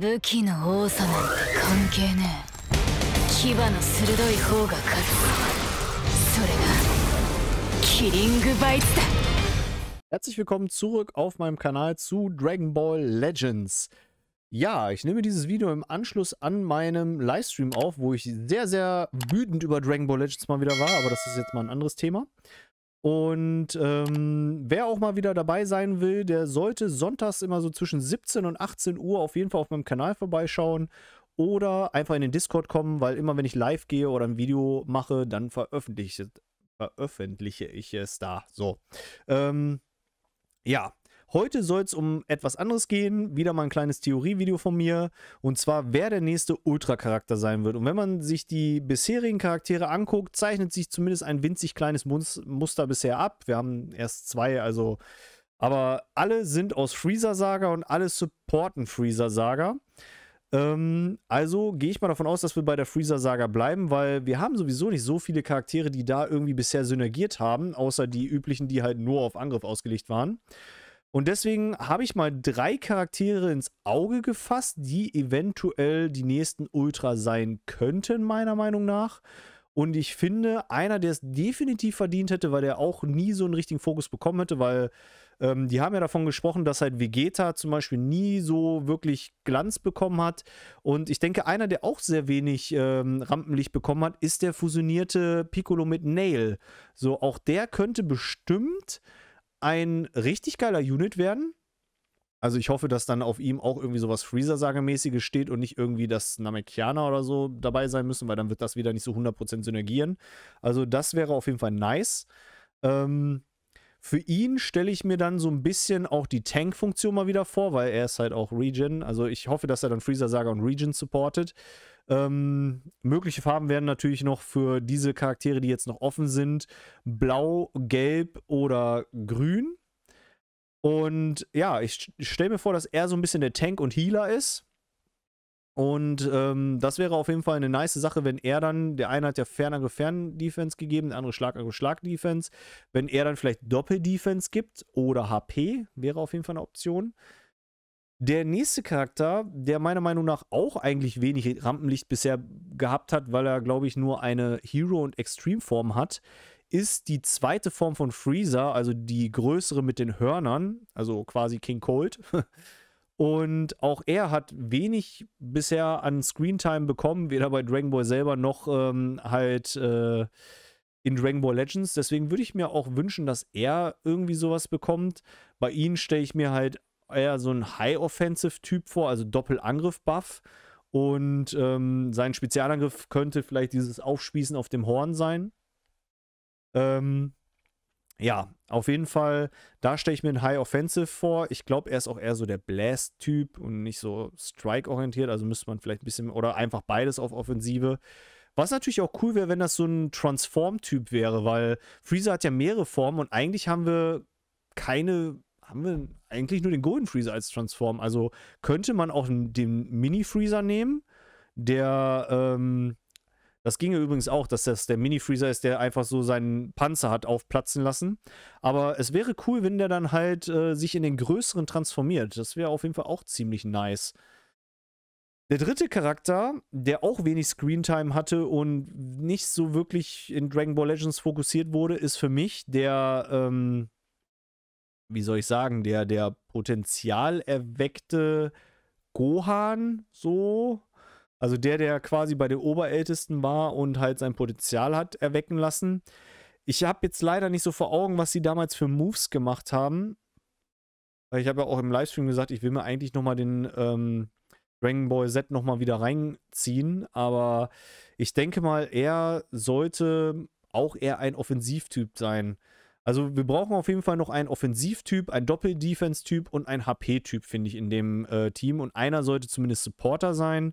武器の多さなんて関係ねえ牙の鋭い方が勝つそれがキリングバイツだ Herzlich willkommen zurück auf meinem Kanal zu Dragon Ball Legends. Ja, ich nehme dieses Video im Anschluss an meinem Livestream auf, wo ich sehr, sehr wütend über Dragon Ball Legends mal wieder war, aber das ist jetzt mal ein anderes Thema. Und ähm, wer auch mal wieder dabei sein will, der sollte sonntags immer so zwischen 17 und 18 Uhr auf jeden Fall auf meinem Kanal vorbeischauen oder einfach in den Discord kommen, weil immer wenn ich live gehe oder ein Video mache, dann veröffentliche, veröffentliche ich es da. So. Ähm, ja, Heute soll es um etwas anderes gehen. Wieder mal ein kleines Theorievideo von mir. Und zwar, wer der nächste Ultra-Charakter sein wird. Und wenn man sich die bisherigen Charaktere anguckt, zeichnet sich zumindest ein winzig kleines Muster bisher ab. Wir haben erst zwei, also. Aber alle sind aus Freezer-Saga und alle supporten Freezer-Saga ähm, also gehe ich mal davon aus, dass wir bei der Freezer-Saga bleiben, weil wir haben sowieso nicht so viele Charaktere, die da irgendwie bisher synergiert haben, außer die üblichen, die halt nur auf Angriff ausgelegt waren. Und deswegen habe ich mal drei Charaktere ins Auge gefasst, die eventuell die nächsten Ultra sein könnten, meiner Meinung nach. Und ich finde, einer, der es definitiv verdient hätte, weil der auch nie so einen richtigen Fokus bekommen hätte, weil ähm, die haben ja davon gesprochen, dass halt Vegeta zum Beispiel nie so wirklich Glanz bekommen hat. Und ich denke, einer, der auch sehr wenig ähm, Rampenlicht bekommen hat, ist der fusionierte Piccolo mit Nail. So, auch der könnte bestimmt ein richtig geiler Unit werden. Also ich hoffe, dass dann auf ihm auch irgendwie sowas Freezer-Sagemäßiges steht und nicht irgendwie, dass Namekianer oder so dabei sein müssen, weil dann wird das wieder nicht so 100% synergieren. Also das wäre auf jeden Fall nice. Ähm, für ihn stelle ich mir dann so ein bisschen auch die Tank-Funktion mal wieder vor, weil er ist halt auch Regen. Also ich hoffe, dass er dann Freezer-Saga und Regen supportet. Ähm, mögliche Farben wären natürlich noch für diese Charaktere, die jetzt noch offen sind, blau, gelb oder grün. Und ja, ich stelle mir vor, dass er so ein bisschen der Tank und Healer ist. Und ähm, das wäre auf jeden Fall eine nice Sache, wenn er dann, der eine hat ja Fernangriff Fern-Defense gegeben, der andere Schlagangriff also Schlag-Defense. Wenn er dann vielleicht Doppel-Defense gibt oder HP, wäre auf jeden Fall eine Option. Der nächste Charakter, der meiner Meinung nach auch eigentlich wenig Rampenlicht bisher gehabt hat, weil er, glaube ich, nur eine Hero- und Extreme-Form hat, ist die zweite Form von Freezer, also die größere mit den Hörnern, also quasi King Cold. Und auch er hat wenig bisher an Screentime bekommen, weder bei Dragon Ball selber noch ähm, halt äh, in Dragon Ball Legends. Deswegen würde ich mir auch wünschen, dass er irgendwie sowas bekommt. Bei ihm stelle ich mir halt eher so ein High-Offensive-Typ vor, also Doppelangriff-Buff. Und ähm, sein Spezialangriff könnte vielleicht dieses Aufspießen auf dem Horn sein. Ähm, ja, auf jeden Fall, da stelle ich mir ein High Offensive vor. Ich glaube, er ist auch eher so der Blast-Typ und nicht so Strike-orientiert. Also müsste man vielleicht ein bisschen oder einfach beides auf Offensive. Was natürlich auch cool wäre, wenn das so ein Transform-Typ wäre, weil Freezer hat ja mehrere Formen und eigentlich haben wir keine haben wir eigentlich nur den Golden Freezer als Transform. Also könnte man auch den Mini-Freezer nehmen, der, ähm, das ginge übrigens auch, dass das der Mini-Freezer ist, der einfach so seinen Panzer hat aufplatzen lassen. Aber es wäre cool, wenn der dann halt äh, sich in den größeren transformiert. Das wäre auf jeden Fall auch ziemlich nice. Der dritte Charakter, der auch wenig Screentime hatte und nicht so wirklich in Dragon Ball Legends fokussiert wurde, ist für mich der, ähm, wie soll ich sagen, der, der potenzial erweckte Gohan so. Also der, der quasi bei den Oberältesten war und halt sein Potenzial hat erwecken lassen. Ich habe jetzt leider nicht so vor Augen, was sie damals für Moves gemacht haben. Ich habe ja auch im Livestream gesagt, ich will mir eigentlich nochmal den ähm, Dragon Ball Z nochmal wieder reinziehen. Aber ich denke mal, er sollte auch eher ein Offensivtyp sein. Also wir brauchen auf jeden Fall noch einen Offensivtyp, einen Doppel-Defense-Typ und einen HP-Typ, finde ich, in dem äh, Team. Und einer sollte zumindest Supporter sein.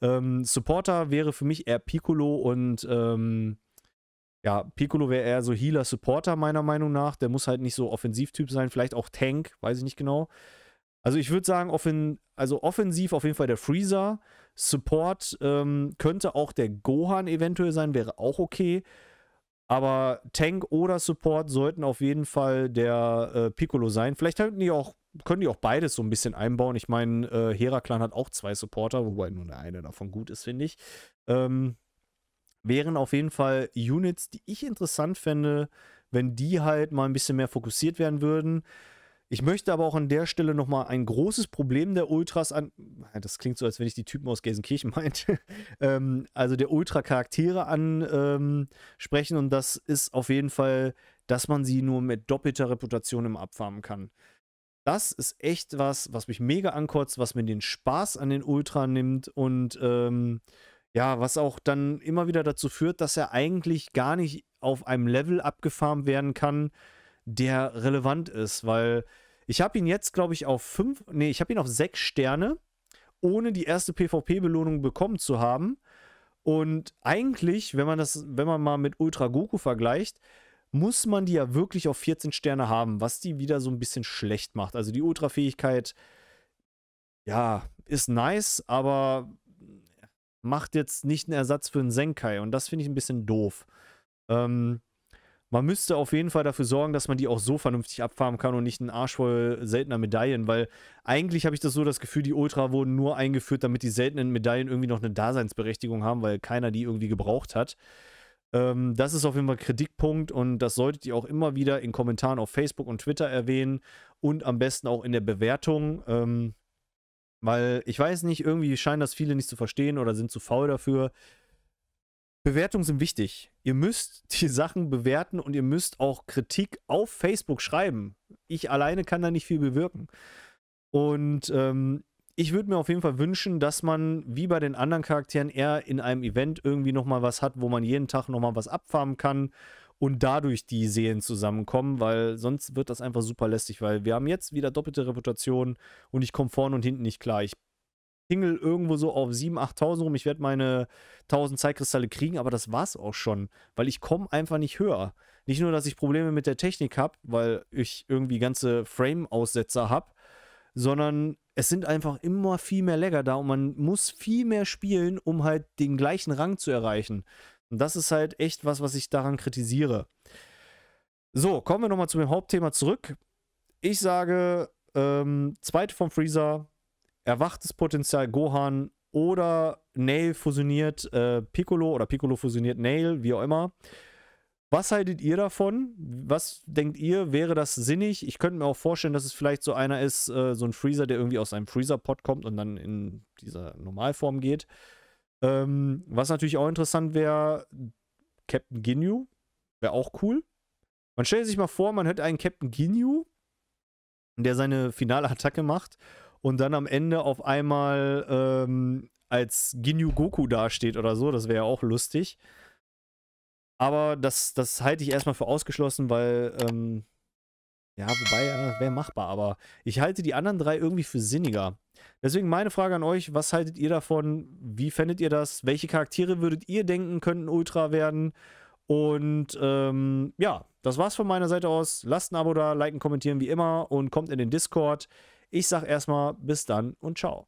Ähm, Supporter wäre für mich eher Piccolo und ähm, ja, Piccolo wäre eher so Healer-Supporter meiner Meinung nach. Der muss halt nicht so Offensivtyp sein, vielleicht auch Tank, weiß ich nicht genau. Also ich würde sagen, offen, also offensiv auf jeden Fall der Freezer. Support ähm, könnte auch der Gohan eventuell sein, wäre auch okay. Aber Tank oder Support sollten auf jeden Fall der äh, Piccolo sein. Vielleicht könnten die auch, können die auch beides so ein bisschen einbauen. Ich meine, äh, Heraklan hat auch zwei Supporter, wobei nur der eine davon gut ist, finde ich. Ähm, wären auf jeden Fall Units, die ich interessant fände, wenn die halt mal ein bisschen mehr fokussiert werden würden. Ich möchte aber auch an der Stelle nochmal ein großes Problem der Ultras an. Das klingt so, als wenn ich die Typen aus Gelsenkirchen meinte. ähm, also der Ultra-Charaktere ansprechen. Ähm, und das ist auf jeden Fall, dass man sie nur mit doppelter Reputation im Abfarmen kann. Das ist echt was, was mich mega ankotzt, was mir den Spaß an den Ultra nimmt und ähm, ja, was auch dann immer wieder dazu führt, dass er eigentlich gar nicht auf einem Level abgefarmt werden kann, der relevant ist, weil ich habe ihn jetzt, glaube ich, auf fünf, nee, ich habe ihn auf sechs Sterne, ohne die erste PvP-Belohnung bekommen zu haben. Und eigentlich, wenn man das, wenn man mal mit Ultra Goku vergleicht, muss man die ja wirklich auf 14 Sterne haben, was die wieder so ein bisschen schlecht macht. Also die Ultra-Fähigkeit, ja, ist nice, aber macht jetzt nicht einen Ersatz für einen Senkai. Und das finde ich ein bisschen doof. Ähm, man müsste auf jeden Fall dafür sorgen, dass man die auch so vernünftig abfarmen kann und nicht einen Arsch voll seltener Medaillen, weil eigentlich habe ich das so das Gefühl, die Ultra wurden nur eingeführt, damit die seltenen Medaillen irgendwie noch eine Daseinsberechtigung haben, weil keiner die irgendwie gebraucht hat. Ähm, das ist auf jeden Fall Kritikpunkt und das solltet ihr auch immer wieder in Kommentaren auf Facebook und Twitter erwähnen und am besten auch in der Bewertung. Ähm, weil ich weiß nicht, irgendwie scheinen das viele nicht zu verstehen oder sind zu faul dafür. Bewertungen sind wichtig. Ihr müsst die Sachen bewerten und ihr müsst auch Kritik auf Facebook schreiben. Ich alleine kann da nicht viel bewirken. Und ähm, ich würde mir auf jeden Fall wünschen, dass man wie bei den anderen Charakteren eher in einem Event irgendwie nochmal was hat, wo man jeden Tag nochmal was abfarmen kann und dadurch die Seelen zusammenkommen, weil sonst wird das einfach super lästig, weil wir haben jetzt wieder doppelte Reputation und ich komme vorne und hinten nicht klar. Ich Tingle irgendwo so auf 7.000, 8.000 rum. Ich werde meine 1.000 Zeitkristalle kriegen, aber das war's auch schon, weil ich komme einfach nicht höher. Nicht nur, dass ich Probleme mit der Technik habe, weil ich irgendwie ganze Frame-Aussetzer habe, sondern es sind einfach immer viel mehr Lagger da und man muss viel mehr spielen, um halt den gleichen Rang zu erreichen. Und das ist halt echt was, was ich daran kritisiere. So, kommen wir nochmal zu dem Hauptthema zurück. Ich sage, ähm, zweite vom Freezer, erwachtes Potenzial Gohan oder Nail fusioniert äh, Piccolo oder Piccolo fusioniert Nail, wie auch immer. Was haltet ihr davon? Was denkt ihr, wäre das sinnig? Ich könnte mir auch vorstellen, dass es vielleicht so einer ist, äh, so ein Freezer, der irgendwie aus einem Freezer-Pod kommt und dann in dieser Normalform geht. Ähm, was natürlich auch interessant wäre, Captain Ginyu. Wäre auch cool. Man stellt sich mal vor, man hätte einen Captain Ginyu, der seine finale Attacke macht und dann am Ende auf einmal ähm, als Ginyu Goku dasteht oder so, das wäre ja auch lustig. Aber das, das halte ich erstmal für ausgeschlossen, weil, ähm, ja, wobei, äh, wäre machbar, aber ich halte die anderen drei irgendwie für sinniger. Deswegen meine Frage an euch, was haltet ihr davon? Wie fändet ihr das? Welche Charaktere würdet ihr denken, könnten Ultra werden? Und ähm, ja, das war's von meiner Seite aus. Lasst ein Abo da, liken, kommentieren wie immer und kommt in den Discord. Ich sage erstmal bis dann und ciao.